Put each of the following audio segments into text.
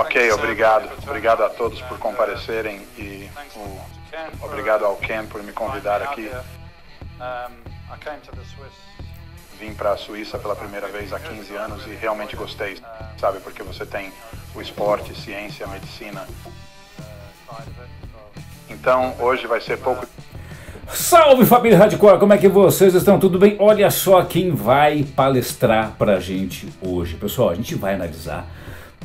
Ok, obrigado. Obrigado a todos por comparecerem e o, obrigado ao Ken por me convidar aqui. Vim para a Suíça pela primeira vez há 15 anos e realmente gostei, sabe? Porque você tem o esporte, ciência, medicina. Então, hoje vai ser pouco. Salve família Hardcore, como é que vocês estão? Tudo bem? Olha só quem vai palestrar a gente hoje. Pessoal, a gente vai analisar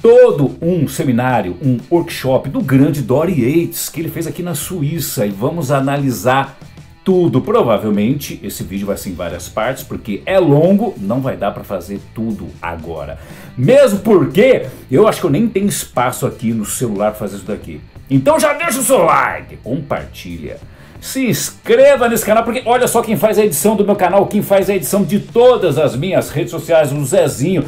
todo um seminário, um workshop do grande Dory Yates que ele fez aqui na Suíça e vamos analisar tudo. Provavelmente esse vídeo vai ser em várias partes porque é longo, não vai dar para fazer tudo agora. Mesmo porque eu acho que eu nem tenho espaço aqui no celular para fazer isso daqui. Então já deixa o seu like, compartilha se inscreva nesse canal, porque olha só quem faz a edição do meu canal, quem faz a edição de todas as minhas redes sociais, o Zezinho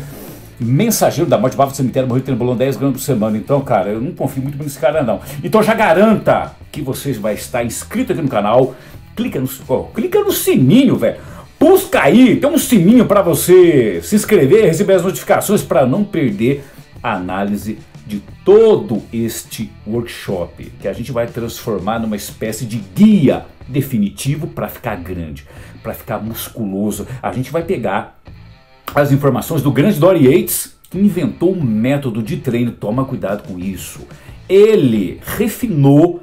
mensageiro da morte, bava do cemitério, morreu trembolando 10 gramas por semana. Então, cara, eu não confio muito nesse cara, não. Então já garanta que você vai estar inscrito aqui no canal. Clica no, oh, clica no sininho, velho. Busca aí, tem um sininho para você se inscrever, receber as notificações para não perder a análise de todo este workshop que a gente vai transformar numa espécie de guia definitivo para ficar grande, para ficar musculoso. A gente vai pegar as informações do grande Dory Yates, que inventou um método de treino, toma cuidado com isso. Ele refinou,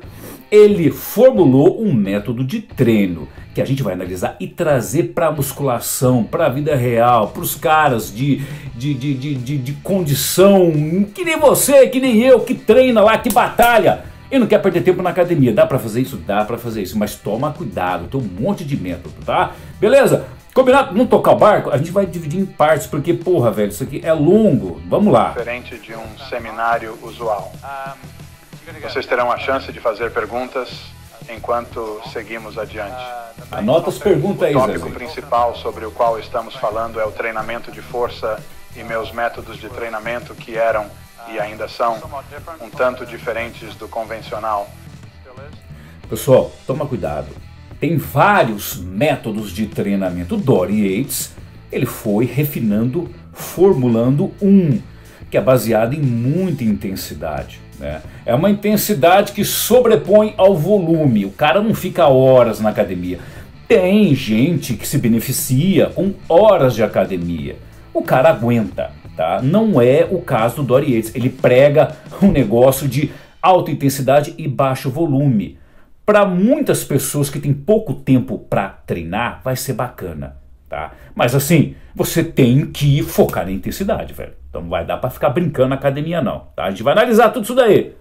ele formulou um método de treino que a gente vai analisar e trazer para a musculação, para a vida real, para os caras de, de, de, de, de, de condição, que nem você, que nem eu, que treina lá, que batalha e não quer perder tempo na academia. Dá para fazer isso? Dá para fazer isso, mas toma cuidado, tem um monte de método, tá? Beleza? Combinado? Vamos tocar o barco? A gente vai dividir em partes, porque, porra, velho, isso aqui é longo. Vamos lá. Diferente de um seminário usual. Ah, Vocês terão a chance de fazer perguntas enquanto seguimos adiante. Ah, anota as perguntas aí, O tópico principal sobre o qual estamos falando é o treinamento de força e meus métodos de treinamento que eram e ainda são um tanto diferentes do convencional. Pessoal, toma cuidado tem vários métodos de treinamento. Dory Yates ele foi refinando, formulando um que é baseado em muita intensidade. Né? É uma intensidade que sobrepõe ao volume. O cara não fica horas na academia. Tem gente que se beneficia com horas de academia. O cara aguenta, tá? Não é o caso do Dory Yates. Ele prega um negócio de alta intensidade e baixo volume. Para muitas pessoas que têm pouco tempo para treinar, vai ser bacana, tá? Mas assim, você tem que focar na intensidade, velho. Então não vai dar para ficar brincando na academia não, tá? A gente vai analisar tudo isso daí.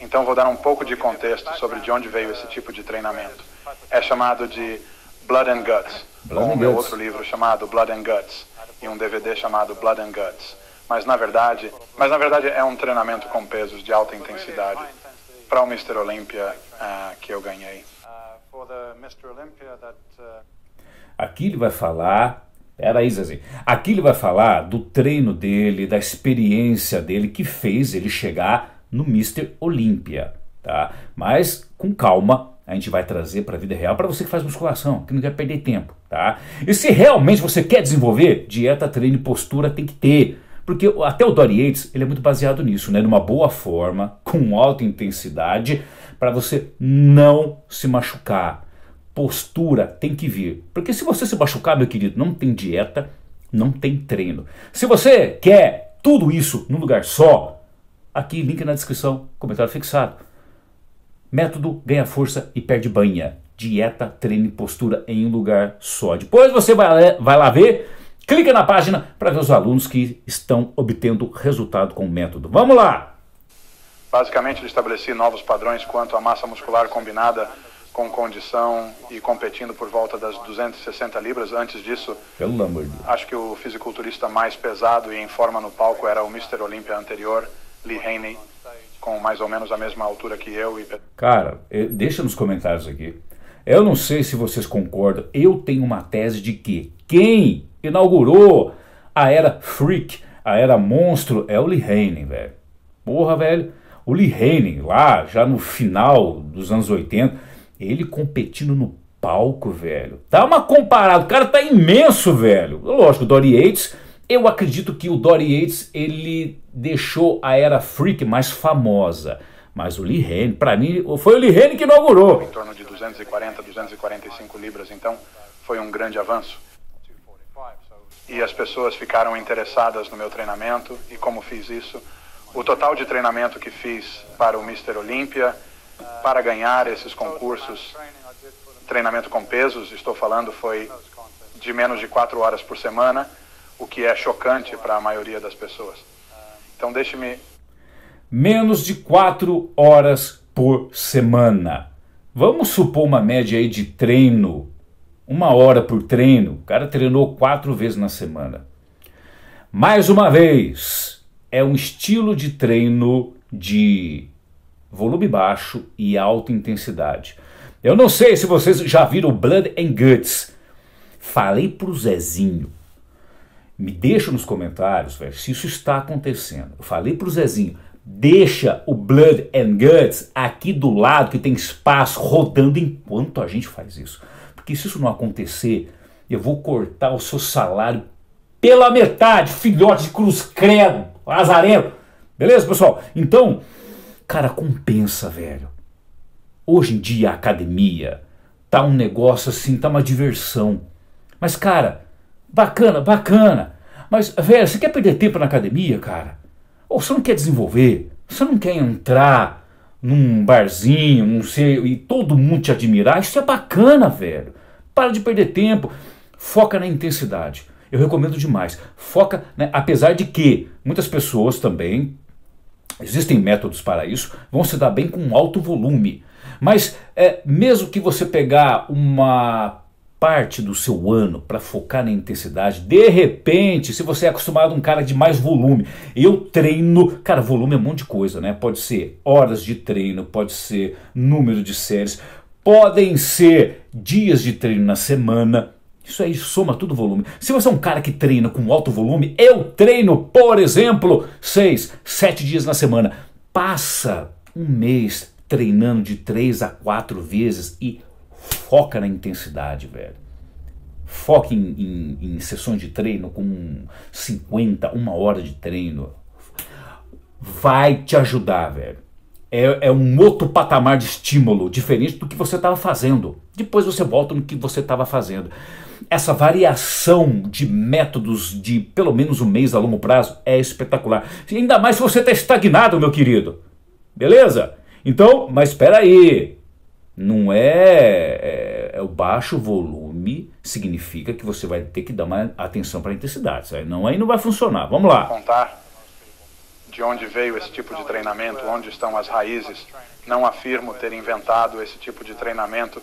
Então vou dar um pouco de contexto sobre de onde veio esse tipo de treinamento. É chamado de Blood and Guts, Blood ou and meu Guts. outro livro chamado Blood and Guts e um DVD chamado Blood and Guts. Mas na verdade, mas na verdade é um treinamento com pesos de alta intensidade para o Mr. Olympia uh, que eu ganhei. Ah, ah, Aqui ele vai falar. Era aí, Zazi. Aqui ele vai falar do treino dele, da experiência dele que fez ele chegar no Mr. Olympia, tá? Mas com calma, a gente vai trazer para a vida real para você que faz musculação, que não quer perder tempo, tá? E se realmente você quer desenvolver, dieta, treino e postura tem que ter porque até o Dory Yates ele é muito baseado nisso, né? Numa boa forma, com alta intensidade, para você não se machucar. Postura tem que vir. Porque se você se machucar, meu querido, não tem dieta, não tem treino. Se você quer tudo isso num lugar só, aqui link na descrição, comentário fixado. Método ganha força e perde banha dieta, treino e postura em um lugar só. Depois você vai, vai lá ver Clica na página para ver os alunos que estão obtendo resultado com o método. Vamos lá! Basicamente, eu estabeleci novos padrões quanto à massa muscular combinada com condição e competindo por volta das 260 libras. Antes disso, Pelo amor de Deus. acho que o fisiculturista mais pesado e em forma no palco era o Mr. Olímpia anterior, Lee Haney, com mais ou menos a mesma altura que eu. E... Cara, eh, deixa nos comentários aqui. Eu não sei se vocês concordam, eu tenho uma tese de que quem inaugurou a era freak, a era monstro, é o Lee Haney, velho. Porra, velho. O Lee Haney, lá já no final dos anos 80, ele competindo no palco, velho. Tá uma comparada, o cara tá imenso, velho. Lógico, o Dory Yates, eu acredito que o Dory Yates, ele deixou a era freak mais famosa. Mas o Lee Haney, pra mim, foi o Lee Haney que inaugurou. Em torno de 240, 245 libras, então foi um grande avanço e as pessoas ficaram interessadas no meu treinamento e como fiz isso. O total de treinamento que fiz para o Mister Olímpia, para ganhar esses concursos, treinamento com pesos, estou falando, foi de menos de quatro horas por semana, o que é chocante para a maioria das pessoas. Então, deixe-me. Menos de quatro horas por semana. Vamos supor uma média aí de treino uma hora por treino. O cara treinou quatro vezes na semana. Mais uma vez, é um estilo de treino de volume baixo e alta intensidade. Eu não sei se vocês já viram Blood and Guts. Falei pro Zezinho. Me deixa nos comentários, velho, se isso está acontecendo. Eu falei pro Zezinho, deixa o Blood and Guts aqui do lado que tem espaço rodando enquanto a gente faz isso se isso não acontecer, eu vou cortar o seu salário pela metade, filhote de cruz credo, azarelo. Beleza, pessoal? Então, cara, compensa, velho. Hoje em dia a academia tá um negócio assim, tá uma diversão. Mas, cara, bacana, bacana. Mas, velho, você quer perder tempo na academia, cara? Ou você não quer desenvolver? Você não quer entrar num barzinho, não sei, e todo mundo te admirar? Isso é bacana, velho. Para de perder tempo, foca na intensidade. Eu recomendo demais. Foca, né? apesar de que muitas pessoas também, existem métodos para isso, vão se dar bem com alto volume. Mas é, mesmo que você pegar uma parte do seu ano para focar na intensidade, de repente, se você é acostumado a um cara de mais volume, eu treino, cara, volume é um monte de coisa, né? Pode ser horas de treino, pode ser número de séries, podem ser dias de treino na semana. Isso aí soma todo o volume. Se você é um cara que treina com alto volume, eu treino, por exemplo, seis, sete dias na semana. Passa um mês treinando de três a quatro vezes e foca na intensidade, velho. Foque em, em, em sessões de treino com 50, uma hora de treino. Vai te ajudar, velho é, é um outro patamar de estímulo, diferente do que você estava fazendo. Depois você volta no que você estava fazendo. Essa variação de métodos de pelo menos um mês a longo prazo é espetacular. Ainda mais se você está estagnado, meu querido. Beleza? Então, mas espera aí. Não é, é, é, o baixo volume significa que você vai ter que dar uma atenção para a intensidade. Não, aí não vai funcionar. Vamos lá. Contar de onde veio esse tipo de treinamento, onde estão as raízes. Não afirmo ter inventado esse tipo de treinamento,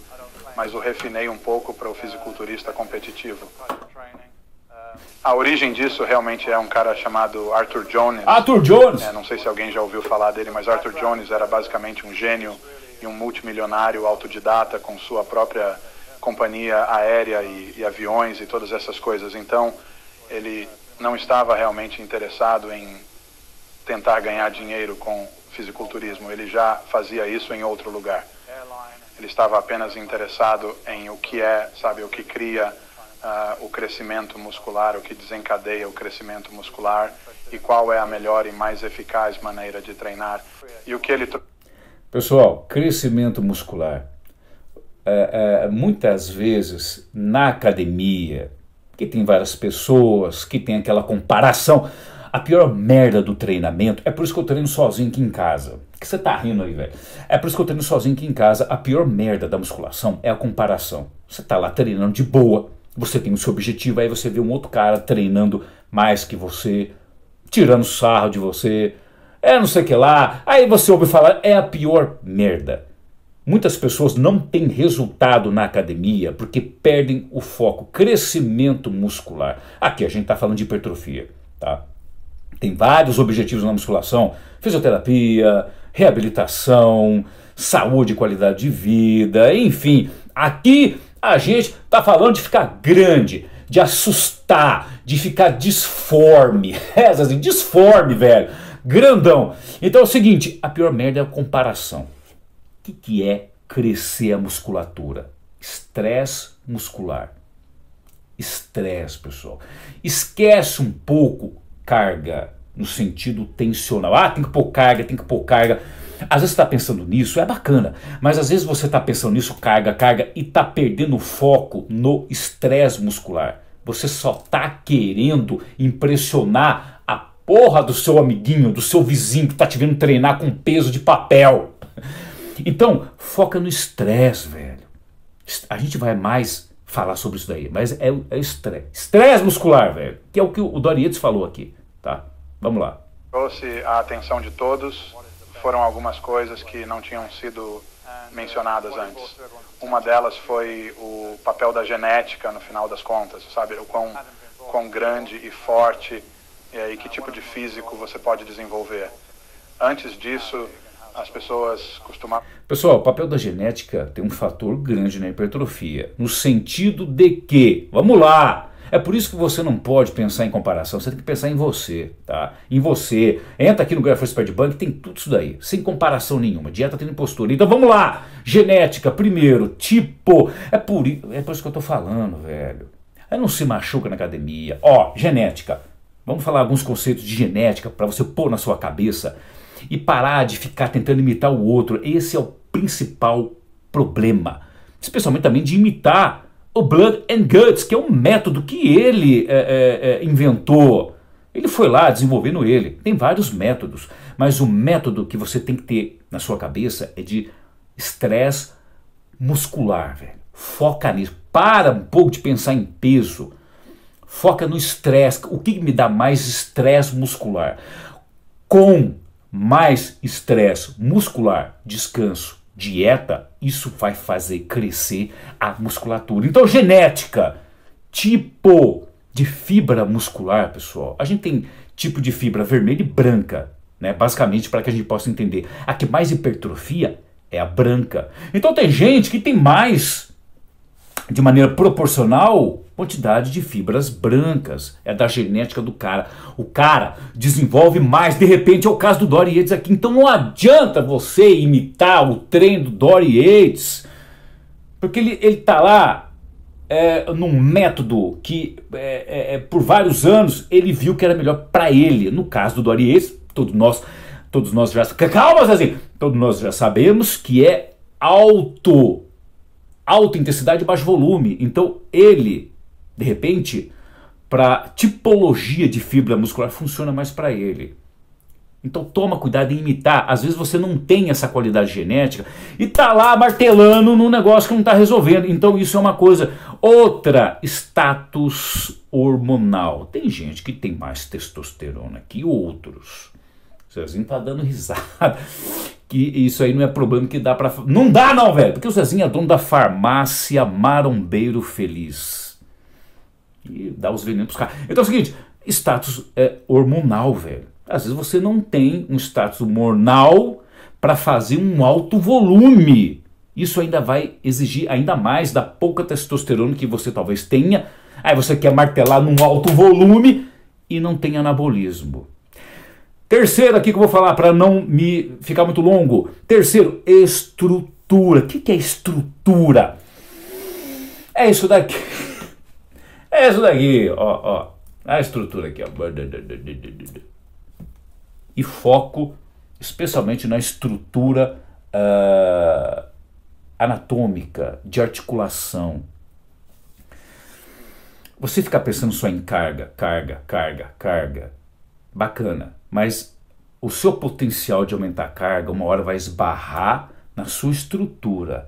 mas o refinei um pouco para o fisiculturista competitivo. A origem disso realmente é um cara chamado Arthur Jones. Arthur Jones? É, não sei se alguém já ouviu falar dele, mas Arthur Jones era basicamente um gênio e um multimilionário autodidata com sua própria companhia aérea e, e aviões e todas essas coisas. Então, ele não estava realmente interessado em tentar ganhar dinheiro com fisiculturismo. Ele já fazia isso em outro lugar. Ele estava apenas interessado em o que é, sabe, o que cria uh, o crescimento muscular, o que desencadeia o crescimento muscular e qual é a melhor e mais eficaz maneira de treinar. E o que ele Pessoal, crescimento muscular. Uh, uh, muitas vezes na academia, que tem várias pessoas, que tem aquela comparação. A pior merda do treinamento, é por isso que eu treino sozinho aqui em casa. Que você tá rindo aí, velho? É por isso que eu treino sozinho aqui em casa. A pior merda da musculação é a comparação. Você tá lá treinando de boa, você tem o seu objetivo, aí você vê um outro cara treinando mais que você, tirando sarro de você, é não sei o que lá. Aí você ouve falar, é a pior merda. Muitas pessoas não têm resultado na academia porque perdem o foco, crescimento muscular. Aqui a gente está falando de hipertrofia, tá? Tem vários objetivos na musculação: fisioterapia, reabilitação, saúde e qualidade de vida, enfim. Aqui a gente está falando de ficar grande, de assustar, de ficar disforme. É, assim, disforme, velho. Grandão. Então é o seguinte: a pior merda é a comparação. O que, que é crescer a musculatura? Estresse muscular. Estresse, pessoal. Esquece um pouco carga no sentido tensional. Ah, tem que pôr carga, tem que pôr carga. Às vezes você está pensando nisso, é bacana, mas às vezes você está pensando nisso, carga, carga, e está perdendo foco no estresse muscular. Você só está querendo impressionar a porra do seu amiguinho, do seu vizinho que está te vendo treinar com peso de papel. Então, foca no estresse, velho. A gente vai mais falar sobre isso daí, mas é é estresse. Estresse muscular, velho, que é o que o Dorietes falou aqui tá? Vamos lá. Trouxe a atenção de todos, foram algumas coisas que não tinham sido mencionadas antes. Uma delas foi o papel da genética no final das contas, sabe? O quão, quão grande e forte e é, e que tipo de físico você pode desenvolver. Antes disso, as pessoas costumavam. Pessoal, o papel da genética tem um fator grande na hipertrofia, no sentido de que, vamos lá, é por isso que você não pode pensar em comparação, você tem que pensar em você, tá? Em você. Entra aqui no Graphers Pad Bank, tem tudo isso daí, sem comparação nenhuma. Dieta tendo postura. Então vamos lá! Genética, primeiro, tipo. É por, é por isso que eu tô falando, velho. Aí é não se machuca na academia. Ó, genética. Vamos falar alguns conceitos de genética para você pôr na sua cabeça e parar de ficar tentando imitar o outro. Esse é o principal problema. Especialmente também de imitar o Blood and Guts, que é um método que ele é, é, é, inventou. Ele foi lá desenvolvendo ele. Tem vários métodos, mas o método que você tem que ter na sua cabeça é de estresse muscular, velho. Foca nisso. Para um pouco de pensar em peso. Foca no estresse. O que me dá mais estresse muscular? Com mais estresse muscular, descanso dieta, isso vai fazer crescer a musculatura. Então, genética, tipo de fibra muscular, pessoal. A gente tem tipo de fibra vermelha e branca, né? Basicamente, para que a gente possa entender. A que mais hipertrofia é a branca. Então, tem gente que tem mais de maneira proporcional quantidade de fibras brancas. É da genética do cara. O cara desenvolve mais. De repente é o caso do Dory Yates aqui. Então não adianta você imitar o trem do Dory Yates. Porque ele, ele tá lá é, num método que é, é, é por vários anos ele viu que era melhor para ele. No caso do Dory Yates, todos nós, todos nós já... Calma, Zezinho! Todos nós já sabemos que é alto. Alta intensidade e baixo volume. Então ele de repente, para tipologia de fibra muscular funciona mais para ele. Então toma cuidado em imitar. Às vezes você não tem essa qualidade genética e tá lá martelando num negócio que não está resolvendo. Então isso é uma coisa. Outra, status hormonal. Tem gente que tem mais testosterona que outros. O Zezinho tá dando risada. Que isso aí não é problema que dá para. Não dá, não, velho! Porque o Zezinho é dono da farmácia Marombeiro Feliz e dá os venenos para os caras. Então é o seguinte: status é hormonal, velho. Às vezes você não tem um status hormonal para fazer um alto volume. Isso ainda vai exigir ainda mais da pouca testosterona que você talvez tenha. Aí você quer martelar num alto volume e não tem anabolismo. Terceiro aqui que eu vou falar para não me ficar muito longo. Terceiro, estrutura. O que, que é estrutura? É isso daqui. É isso daqui, ó, ó. A estrutura aqui, ó. E foco especialmente na estrutura uh, anatômica, de articulação. Você ficar pensando só em carga, carga, carga, carga, bacana, mas o seu potencial de aumentar a carga uma hora vai esbarrar na sua estrutura.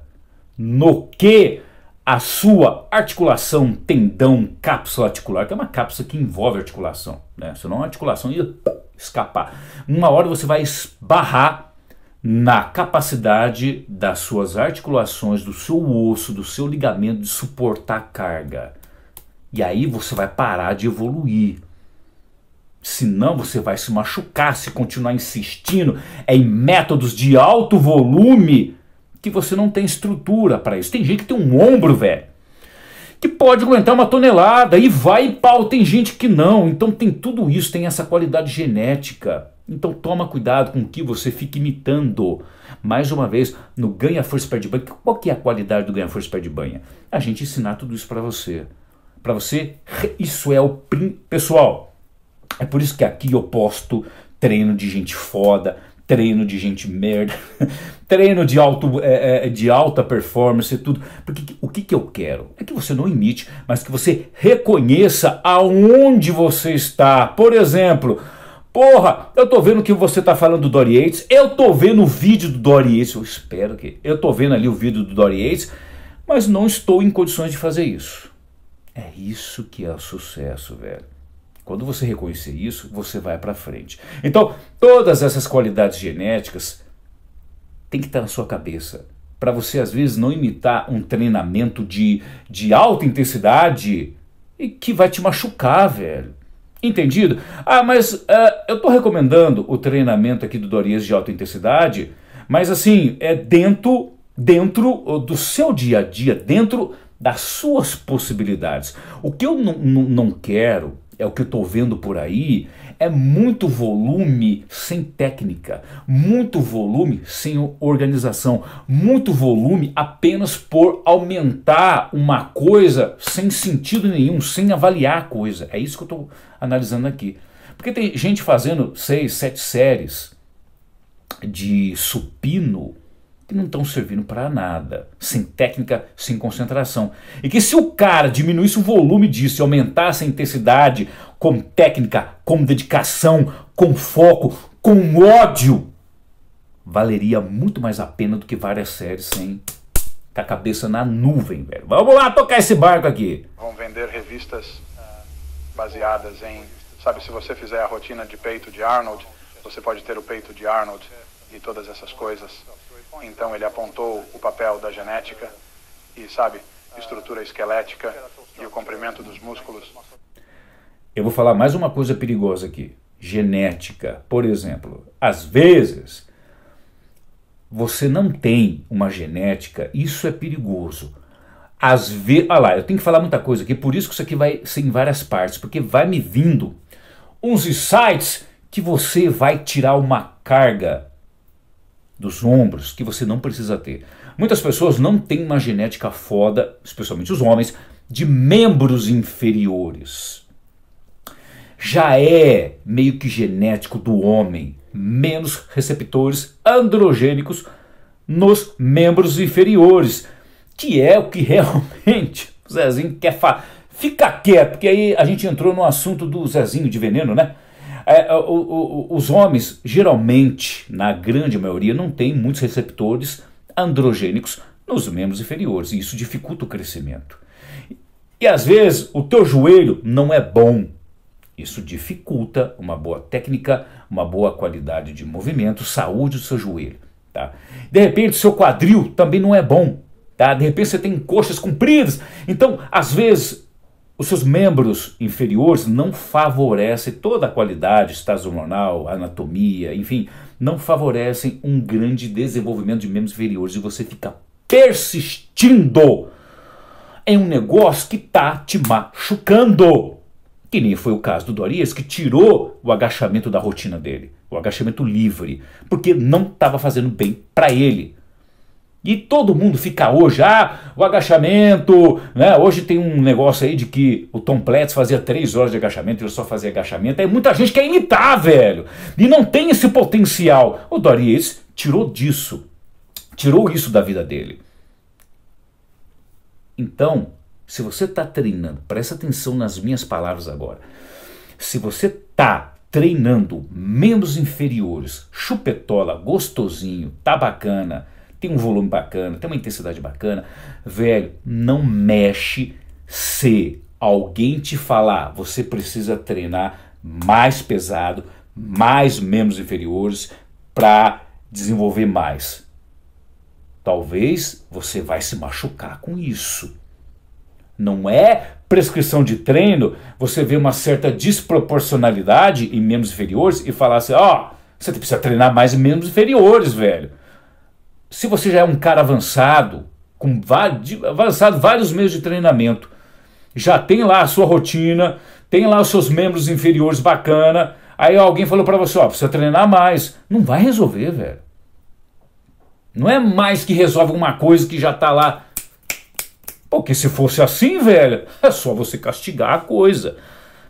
No que a sua articulação, tendão, cápsula articular, que é uma cápsula que envolve articulação, né? senão é a articulação ia escapar. Uma hora você vai esbarrar na capacidade das suas articulações, do seu osso, do seu ligamento de suportar a carga. E aí você vai parar de evoluir. Senão você vai se machucar se continuar insistindo em métodos de alto volume que você não tem estrutura para isso. Tem gente que tem um ombro, velho, que pode aguentar uma tonelada e vai e pau. Tem gente que não. Então tem tudo isso, tem essa qualidade genética. Então toma cuidado com o que você fica imitando. Mais uma vez, no ganha força perde banha. Qual que é a qualidade do ganha força perde banha? A gente ensinar tudo isso para você. Para você, isso é o prim... pessoal. É por isso que aqui eu posto treino de gente foda, treino de gente merda, treino de, alto, é, é, de alta performance e tudo. Porque o que, que eu quero? É que você não imite, mas que você reconheça aonde você está. Por exemplo, Porra, eu tô vendo que você tá falando do Dory Yates, eu tô vendo o vídeo do Dory Yates, eu espero que. Eu tô vendo ali o vídeo do Dory Yates, mas não estou em condições de fazer isso. É isso que é o sucesso, velho. Quando você reconhecer isso, você vai para frente. Então, todas essas qualidades genéticas tem que estar tá na sua cabeça. Para você, às vezes, não imitar um treinamento de, de alta intensidade e que vai te machucar, velho. Entendido? Ah, mas uh, eu estou recomendando o treinamento aqui do Dorias de alta intensidade, mas assim, é dentro, dentro ah, do seu dia a dia, dentro das suas possibilidades. O que eu não quero é o que eu estou vendo por aí, é muito volume sem técnica, muito volume sem organização, muito volume apenas por aumentar uma coisa sem sentido nenhum, sem avaliar a coisa. É isso que eu estou analisando aqui. Porque tem gente fazendo seis, sete séries de supino que não estão servindo para nada, sem técnica, sem concentração. E que se o cara diminuísse o volume disso e aumentasse a intensidade com técnica, com dedicação, com foco, com ódio, valeria muito mais a pena do que várias séries sem a cabeça na nuvem, velho. Vamos lá tocar esse barco aqui. Vão vender revistas ah, baseadas em, sabe, se você fizer a rotina de peito de Arnold, você pode ter o peito de Arnold e todas essas coisas. Então ele apontou o papel da genética e sabe, estrutura esquelética e o comprimento dos músculos. Eu vou falar mais uma coisa perigosa aqui. Genética, por exemplo, às vezes você não tem uma genética, isso é perigoso. Às vezes, Olha lá, eu tenho que falar muita coisa aqui, por isso que isso aqui vai ser em várias partes, porque vai me vindo uns insights que você vai tirar uma carga dos ombros que você não precisa ter. Muitas pessoas não têm uma genética foda, especialmente os homens, de membros inferiores. Já é meio que genético do homem, menos receptores androgênicos nos membros inferiores, que é o que realmente o Zezinho quer falar. Fica quieto, porque aí a gente entrou no assunto do Zezinho de veneno, né? É, é, os homens, geralmente, na grande maioria, não têm muitos receptores androgênicos nos membros inferiores, e isso dificulta o crescimento. E às vezes o teu joelho não é bom. Isso dificulta uma boa técnica, uma boa qualidade de movimento, saúde do seu joelho. Tá? De repente, seu quadril também não é bom. Tá? De repente, você tem coxas compridas. Então, às vezes, os seus membros inferiores não favorecem toda a qualidade estacional, anatomia, enfim, não favorecem um grande desenvolvimento de membros inferiores e você fica persistindo em um negócio que está te machucando. Que nem foi o caso do Dorias, que tirou o agachamento da rotina dele, o agachamento livre, porque não estava fazendo bem para ele. E todo mundo fica hoje, ah, o agachamento, né? Hoje tem um negócio aí de que o Tom Platz fazia três horas de agachamento, ele só fazia agachamento. Aí muita gente quer imitar, velho. E não tem esse potencial. O Doris tirou disso. Tirou isso da vida dele. Então, se você está treinando, presta atenção nas minhas palavras agora. Se você está treinando membros inferiores, chupetola, gostosinho, tá bacana tem um volume bacana, tem uma intensidade bacana. Velho, não mexe se alguém te falar, você precisa treinar mais pesado, mais membros inferiores para desenvolver mais. Talvez você vai se machucar com isso. Não é prescrição de treino, você vê uma certa desproporcionalidade em membros inferiores e falar assim, ó, oh, você precisa treinar mais membros inferiores, velho se você já é um cara avançado, com avançado vários meses de treinamento, já tem lá a sua rotina, tem lá os seus membros inferiores bacana. Aí alguém falou para você, ó, precisa treinar mais. Não vai resolver, velho. Não é mais que resolve uma coisa que já tá lá. Porque se fosse assim, velho, é só você castigar a coisa.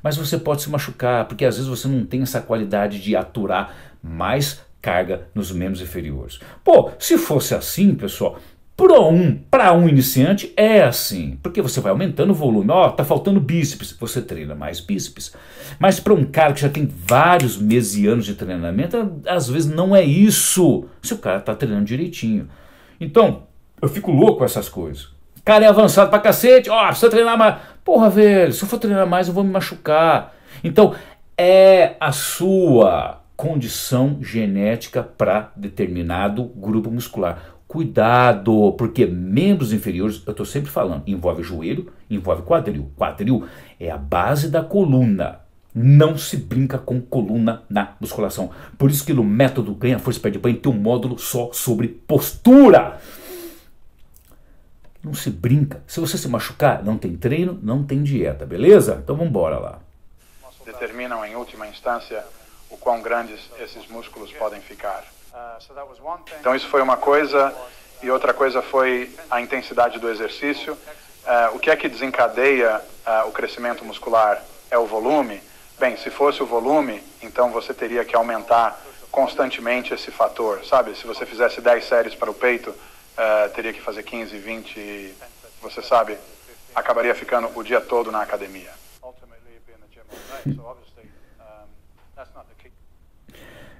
Mas você pode se machucar, porque às vezes você não tem essa qualidade de aturar mais carga nos membros inferiores. Pô, se fosse assim, pessoal, para um, para um iniciante é assim, porque você vai aumentando o volume. Ó, oh, tá faltando bíceps, você treina mais bíceps. Mas para um cara que já tem vários meses e anos de treinamento, às vezes não é isso. Se o cara tá treinando direitinho. Então, eu fico louco com essas coisas. Cara é avançado pra cacete, ó, oh, precisa treinar mais. Porra, velho, se eu for treinar mais eu vou me machucar. Então, é a sua condição genética para determinado grupo muscular. Cuidado, porque membros inferiores, eu estou sempre falando, envolve joelho, envolve quadril. Quadril é a base da coluna. Não se brinca com coluna na musculação. Por isso que no método Ganha Força Perde Banho tem um módulo só sobre postura. Não se brinca. Se você se machucar, não tem treino, não tem dieta, beleza? Então vamos embora lá. Determinam em última instância o quão grandes esses músculos podem ficar. Uh, então, isso foi uma coisa, e outra coisa foi a intensidade do exercício. Uh, o que é que desencadeia uh, o crescimento muscular? É o volume? Bem, se fosse o volume, então você teria que aumentar constantemente esse fator, sabe? Se você fizesse 10 séries para o peito, uh, teria que fazer 15, 20, você sabe, acabaria ficando o dia todo na academia.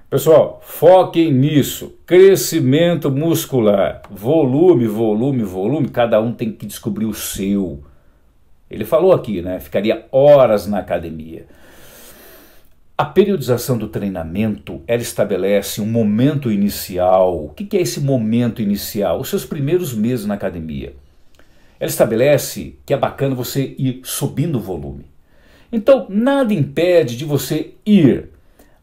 Pessoal, foquem nisso. Crescimento muscular, volume, volume, volume. Cada um tem que descobrir o seu. Ele falou aqui, né? Ficaria horas na academia. A periodização do treinamento, ela estabelece um momento inicial. O que é esse momento inicial? Os seus primeiros meses na academia. Ela estabelece que é bacana você ir subindo o volume. Então, nada impede de você ir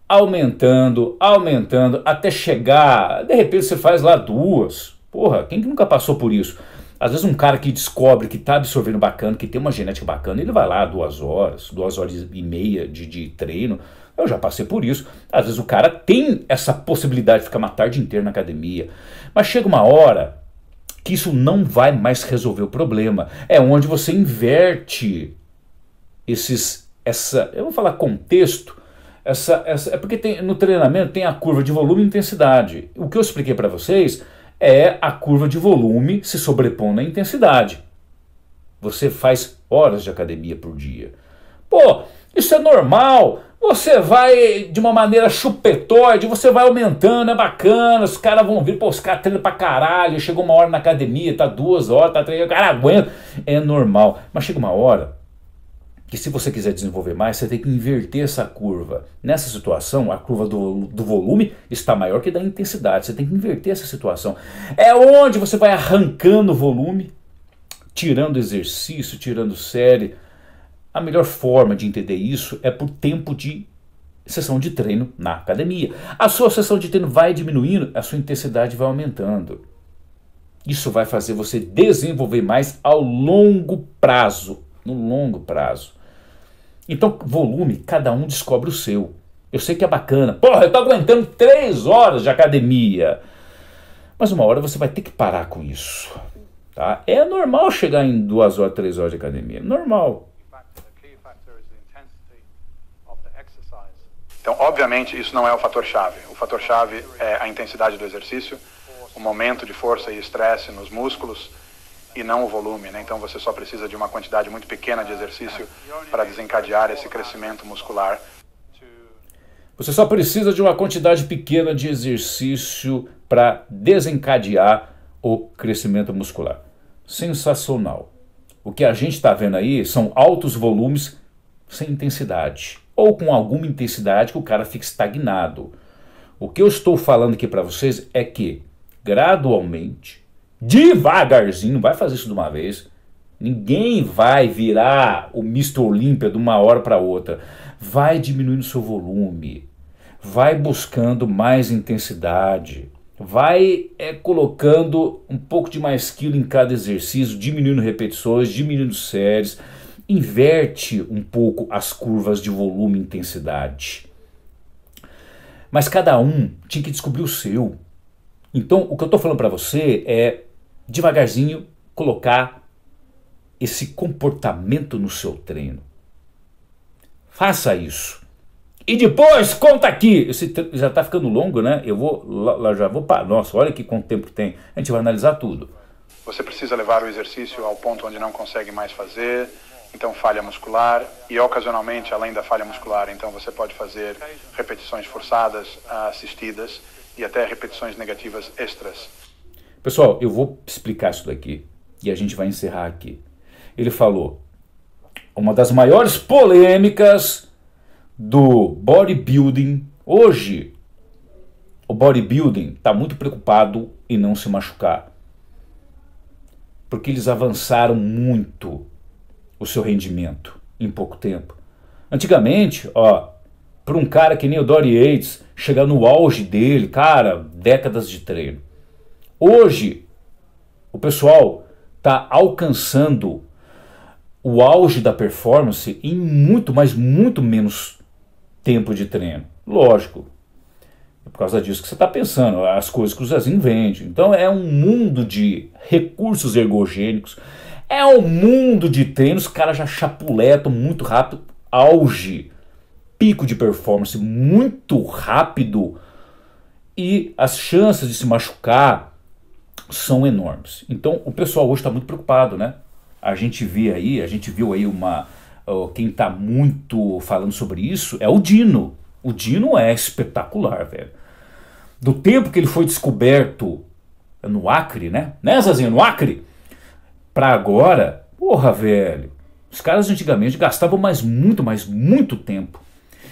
aumentando, aumentando, até chegar. De repente você faz lá duas. Porra, quem que nunca passou por isso? Às vezes um cara que descobre que está absorvendo bacana, que tem uma genética bacana, ele vai lá duas horas, duas horas e meia de, de treino. Eu já passei por isso. Às vezes o cara tem essa possibilidade de ficar uma tarde inteira na academia. Mas chega uma hora que isso não vai mais resolver o problema. É onde você inverte esses, essa, eu vou falar contexto, essa, essa, é porque tem, no treinamento tem a curva de volume e intensidade. O que eu expliquei para vocês é a curva de volume se sobrepondo à intensidade. Você faz horas de academia por dia. Pô, isso é normal. Você vai de uma maneira chupetóide você vai aumentando, é bacana, os caras vão vir, pô, os caras treinam pra caralho, chegou uma hora na academia, tá duas horas, tá treinando, o cara aguenta. É normal. Mas chega uma hora que se você quiser desenvolver mais, você tem que inverter essa curva. Nessa situação, a curva do, do volume está maior que da intensidade. Você tem que inverter essa situação. É onde você vai arrancando o volume, tirando exercício, tirando série. A melhor forma de entender isso é por tempo de sessão de treino na academia. A sua sessão de treino vai diminuindo, a sua intensidade vai aumentando. Isso vai fazer você desenvolver mais ao longo prazo. No longo prazo. Então, volume, cada um descobre o seu. Eu sei que é bacana. Porra, eu tô aguentando três horas de academia. Mas uma hora você vai ter que parar com isso. Tá? É normal chegar em duas horas, três horas de academia. Normal. Então, obviamente, isso não é o fator-chave. O fator-chave é a intensidade do exercício, o momento de força e estresse nos músculos, e não o volume, né? Então você só precisa de uma quantidade muito pequena de exercício para desencadear esse crescimento muscular. Você só precisa de uma quantidade pequena de exercício para desencadear o crescimento muscular. Sensacional. O que a gente está vendo aí são altos volumes sem intensidade, ou com alguma intensidade que o cara fica estagnado. O que eu estou falando aqui para vocês é que, gradualmente, devagarzinho, vai fazer isso de uma vez. Ninguém vai virar o Mr. Olímpia de uma hora para outra. Vai diminuindo seu volume, vai buscando mais intensidade, vai é, colocando um pouco de mais quilo em cada exercício, diminuindo repetições, diminuindo séries, inverte um pouco as curvas de volume e intensidade. Mas cada um tinha que descobrir o seu. Então, o que eu estou falando para você é devagarzinho colocar esse comportamento no seu treino. Faça isso. E depois conta aqui. Esse já está ficando longo, né? Eu vou lá, já vou para. Nossa, olha que quanto tempo tem. A gente vai analisar tudo. Você precisa levar o exercício ao ponto onde não consegue mais fazer, então falha muscular e ocasionalmente além da falha muscular, então você pode fazer repetições forçadas, assistidas e até repetições negativas extras. Pessoal, eu vou explicar isso daqui e a gente vai encerrar aqui. Ele falou: uma das maiores polêmicas do bodybuilding hoje. O bodybuilding está muito preocupado em não se machucar. Porque eles avançaram muito o seu rendimento em pouco tempo. Antigamente, ó, para um cara que nem o Dory Yates chegar no auge dele, cara, décadas de treino. Hoje, o pessoal está alcançando o auge da performance em muito, mas muito menos tempo de treino. Lógico. É por causa disso que você está pensando, as coisas que o Zezinho vende. Então é um mundo de recursos ergogênicos, é um mundo de treinos, os caras já chapuletam muito rápido, auge, pico de performance muito rápido e as chances de se machucar são enormes. Então o pessoal hoje está muito preocupado, né? A gente vê aí, a gente viu aí uma. Uh, quem está muito falando sobre isso é o Dino. O Dino é espetacular, velho. Do tempo que ele foi descoberto no Acre, né? Né, Zazinho? No Acre? Pra agora, porra, velho. Os caras antigamente gastavam mais, muito, mais, muito tempo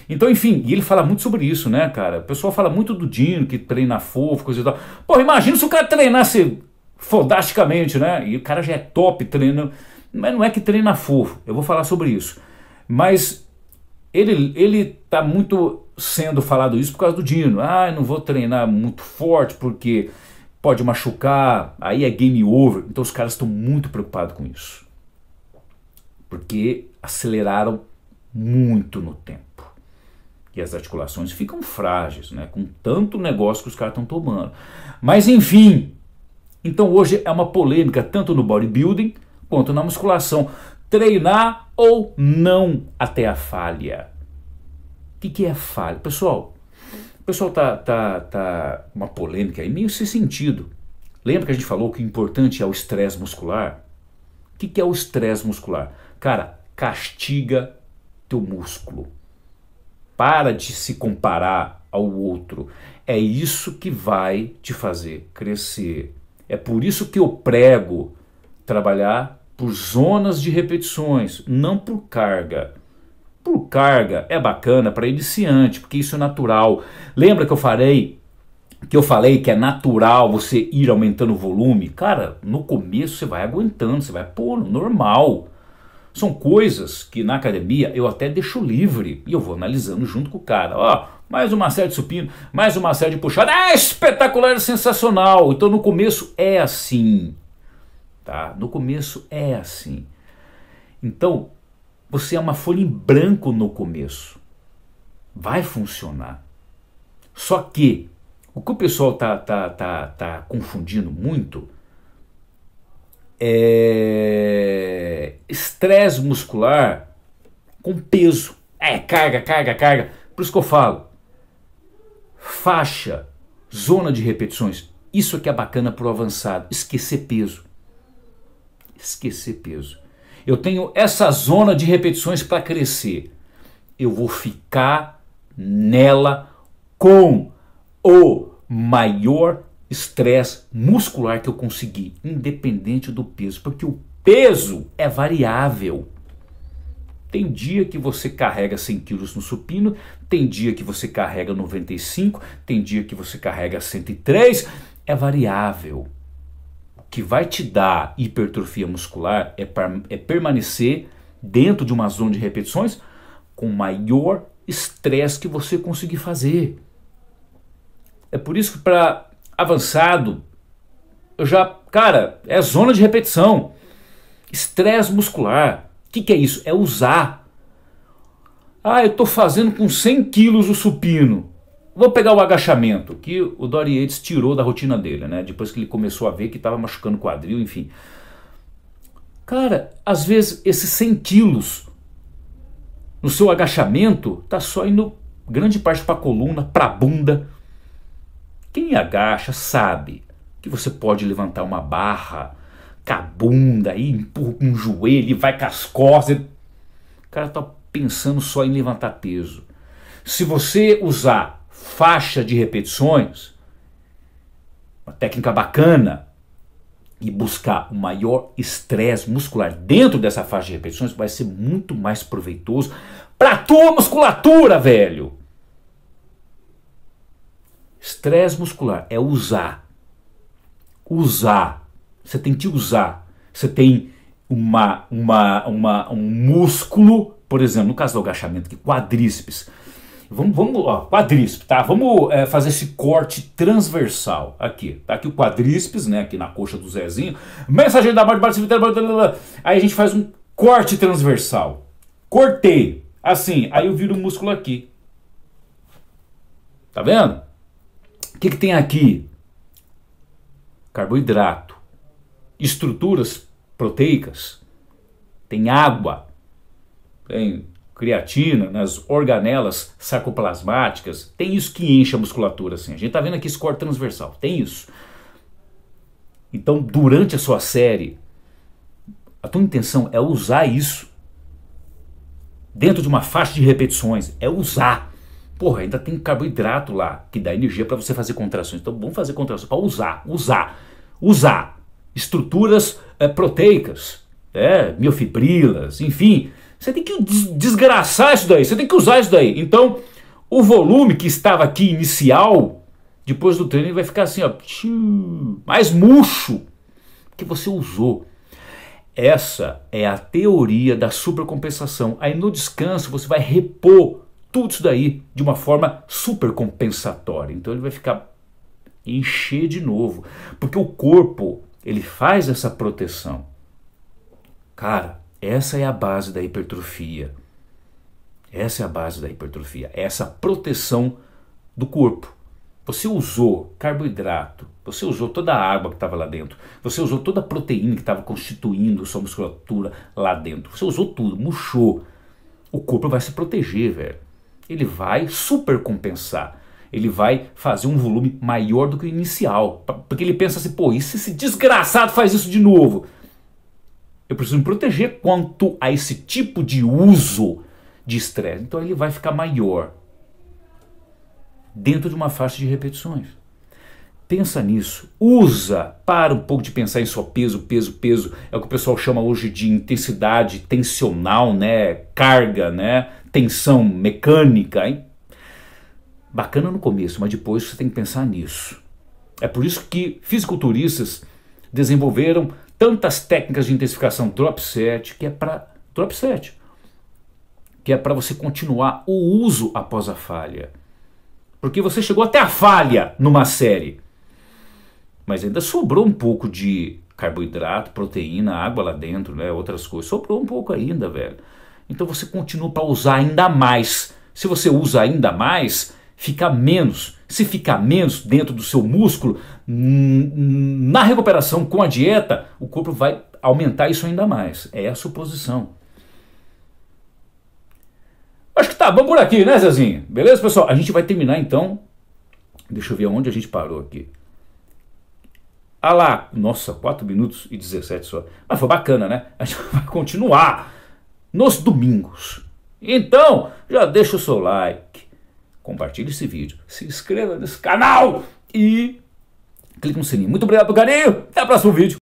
então, enfim, e ele fala muito sobre isso, né, cara? O pessoal fala muito do Dino, que treina fofo, coisa e tal. Pô, imagina se o cara treinasse fodasticamente, né? E o cara já é top, treina. Mas não é que treina fofo, eu vou falar sobre isso. Mas ele, ele tá muito sendo falado isso por causa do Dino. Ah, não vou treinar muito forte porque pode machucar, aí é game over. Então os caras estão muito preocupados com isso. Porque aceleraram muito no tempo. E as articulações ficam frágeis, né? Com tanto negócio que os caras estão tomando. Mas enfim, então hoje é uma polêmica tanto no bodybuilding quanto na musculação. Treinar ou não até a falha. O que, que é falha? Pessoal, pessoal tá, tá, tá uma polêmica aí, meio sem sentido. Lembra que a gente falou que o importante é o estresse muscular? O que, que é o estresse muscular? Cara, castiga teu músculo. Para de se comparar ao outro. É isso que vai te fazer crescer. É por isso que eu prego trabalhar por zonas de repetições, não por carga. Por carga é bacana para iniciante, porque isso é natural. Lembra que eu falei que eu falei que é natural você ir aumentando o volume? Cara, no começo você vai aguentando, você vai pô, normal. São coisas que na academia eu até deixo livre e eu vou analisando junto com o cara. Ó, mais uma série de supino, mais uma série de puxada. É espetacular, é sensacional. Então no começo é assim, tá? No começo é assim. Então você é uma folha em branco no começo. Vai funcionar. Só que o que o pessoal tá, tá, tá, tá confundindo muito é, estresse muscular com peso. É, carga, carga, carga. Por isso que eu falo. Faixa, zona de repetições. Isso que é bacana para o avançado. Esquecer peso. Esquecer peso. Eu tenho essa zona de repetições para crescer. Eu vou ficar nela com o maior estresse muscular que eu consegui, independente do peso, porque o peso é variável. Tem dia que você carrega 100 quilos no supino, tem dia que você carrega 95, tem dia que você carrega 103, é variável. O que vai te dar hipertrofia muscular é, é permanecer dentro de uma zona de repetições com maior estresse que você conseguir fazer. É por isso que para avançado, eu já, cara, é zona de repetição. Estresse muscular. O que, que é isso? É usar. Ah, eu estou fazendo com 100 quilos o supino. Vou pegar o agachamento, que o Dory Yates tirou da rotina dele, né? Depois que ele começou a ver que estava machucando o quadril, enfim. Cara, às vezes esses 100 quilos no seu agachamento tá só indo grande parte para a coluna, para a bunda, quem agacha sabe que você pode levantar uma barra com a bunda e empurra um joelho e vai com as costas. O cara tá pensando só em levantar peso. Se você usar faixa de repetições, uma técnica bacana, e buscar o maior estresse muscular dentro dessa faixa de repetições vai ser muito mais proveitoso para tua musculatura, velho. Estresse muscular é usar. Usar. Você tem que usar. Você tem uma, uma, uma, um músculo, por exemplo, no caso do agachamento, que quadríceps. Vamos, vamos ó, quadríceps, tá? Vamos é, fazer esse corte transversal aqui. Tá aqui o quadríceps, né? Aqui na coxa do Zezinho. Mensagem da morte, participa. Aí a gente faz um corte transversal. Cortei. Assim, aí eu viro o músculo aqui. Tá vendo? que, que tem aqui? Carboidrato, estruturas proteicas, tem água, tem creatina, nas organelas sarcoplasmáticas, tem isso que enche a musculatura assim. A gente está vendo aqui esse corte transversal, tem isso. Então, durante a sua série, a tua intenção é usar isso dentro de uma faixa de repetições, é usar. Porra, ainda tem carboidrato lá que dá energia para você fazer contrações. Então vamos fazer contrações para usar, usar, usar estruturas é, proteicas, é, miofibrilas, enfim. Você tem que desgraçar isso daí, você tem que usar isso daí. Então o volume que estava aqui inicial, depois do treino vai ficar assim, ó, mais murcho que você usou. Essa é a teoria da supercompensação. Aí no descanso você vai repor tudo isso daí de uma forma super compensatória. Então ele vai ficar encher de novo, porque o corpo, ele faz essa proteção. Cara, essa é a base da hipertrofia. Essa é a base da hipertrofia, é essa proteção do corpo. Você usou carboidrato, você usou toda a água que estava lá dentro, você usou toda a proteína que estava constituindo sua musculatura lá dentro, você usou tudo, murchou. O corpo vai se proteger, velho ele vai supercompensar. Ele vai fazer um volume maior do que o inicial. Porque ele pensa assim, pô, e se esse desgraçado faz isso de novo? Eu preciso me proteger quanto a esse tipo de uso de estresse. Então ele vai ficar maior dentro de uma faixa de repetições. Pensa nisso, usa, para um pouco de pensar em só peso, peso, peso, é o que o pessoal chama hoje de intensidade tensional, né? Carga, né? Tensão mecânica, hein? Bacana no começo, mas depois você tem que pensar nisso. É por isso que fisiculturistas desenvolveram tantas técnicas de intensificação drop set, que é para drop set, que é para você continuar o uso após a falha. Porque você chegou até a falha numa série mas ainda sobrou um pouco de carboidrato, proteína, água lá dentro, né, outras coisas. Sobrou um pouco ainda, velho. Então você continua para usar ainda mais. Se você usa ainda mais, fica menos. Se ficar menos dentro do seu músculo, hum, hum, na recuperação com a dieta, o corpo vai aumentar isso ainda mais. É a suposição. Acho que tá bom por aqui, né, Zezinho? Beleza, pessoal? A gente vai terminar então. Deixa eu ver onde a gente parou aqui. Ah lá, nossa, 4 minutos e 17 só. Mas ah, foi bacana, né? A gente vai continuar nos domingos. Então, já deixa o seu like, compartilhe esse vídeo, se inscreva nesse canal e clique no sininho. Muito obrigado pelo carinho, até o próximo vídeo.